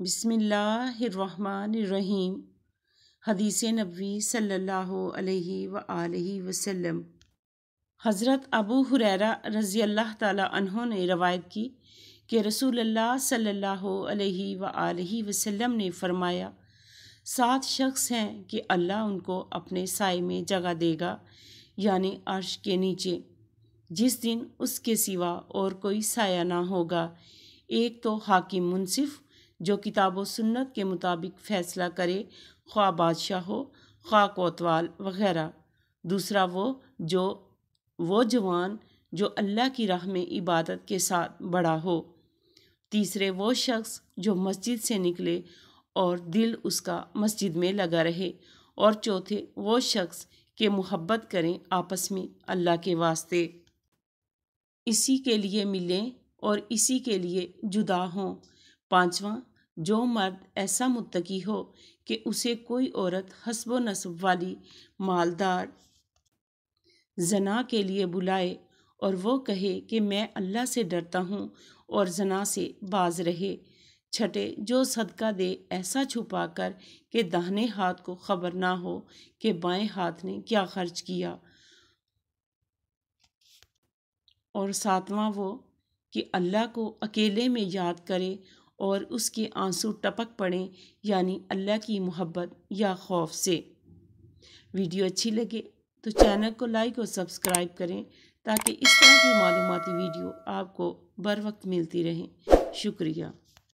बिसमीम हदीस नबी सल्ला वसम व हज़रत अबू हुरैरा रज़ी अल्लाह ताला ने रवायत की कि रसूल सल्ला सल्लल्लाहु अलैहि व वसल्लम ने फ़रमाया सात शख्स हैं कि अल्लाह उनको अपने साय में जगह देगा यानी अर्श के नीचे जिस दिन उसके सिवा और कोई साया ना होगा एक तो हाकिम मुनसिफ़ जो किताब व सुन्नत के मुताबिक फ़ैसला करे ख्वा बादशाह हो ख्वा कोतवाल वगैरह दूसरा वो जो वो जवान जो अल्लाह की राह में इबादत के साथ बड़ा हो तीसरे वो शख्स जो मस्जिद से निकले और दिल उसका मस्जिद में लगा रहे और चौथे वो शख्स के मोहब्बत करें आपस में अल्लाह के वास्ते इसी के लिए मिलें और इसी के लिए जुदा हों पांचवा जो मर्द ऐसा मुतकी हो कि उसे कोई औरत हसब नस्ब वाली मालदार जना के लिए बुलाए और वो कहे कि मैं अल्लाह से डरता हूँ और जना से बाज रहे छठे जो सदका दे ऐसा छुपा कर कि दाहने हाथ को खबर ना हो कि बाएं हाथ ने क्या खर्च किया और सातवां वो कि अल्लाह को अकेले में याद करे और उसके आंसू टपक पड़ें यानी अल्लाह की मोहब्बत या खौफ से वीडियो अच्छी लगे तो चैनल को लाइक और सब्सक्राइब करें ताकि इस तरह की मालूमती वीडियो आपको बर वक्त मिलती रहें शुक्रिया